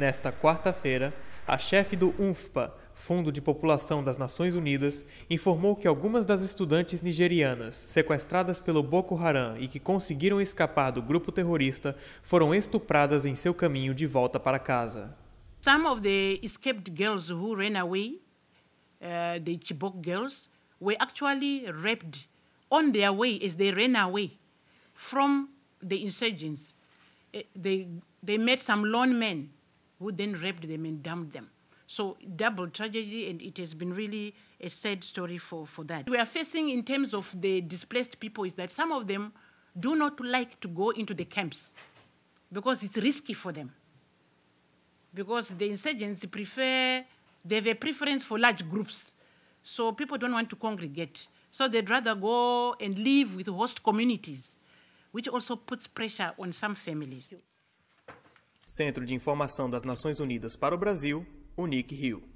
Nesta quarta-feira, a chefe do UNFPA, Fundo de População das Nações Unidas, informou que algumas das estudantes nigerianas sequestradas pelo Boko Haram e que conseguiram escapar do grupo terrorista foram estupradas em seu caminho de volta para casa. Some of the escaped girls who ran away, uh, the Chibok girls, were actually raped on their way as they ran away from the insurgents. Uh, they, they met some lone men who then raped them and dumped them. So double tragedy, and it has been really a sad story for, for that. We are facing in terms of the displaced people is that some of them do not like to go into the camps because it's risky for them. Because the insurgents prefer, they have a preference for large groups. So people don't want to congregate. So they'd rather go and live with host communities, which also puts pressure on some families. Centro de Informação das Nações Unidas para o Brasil, UNIC Rio.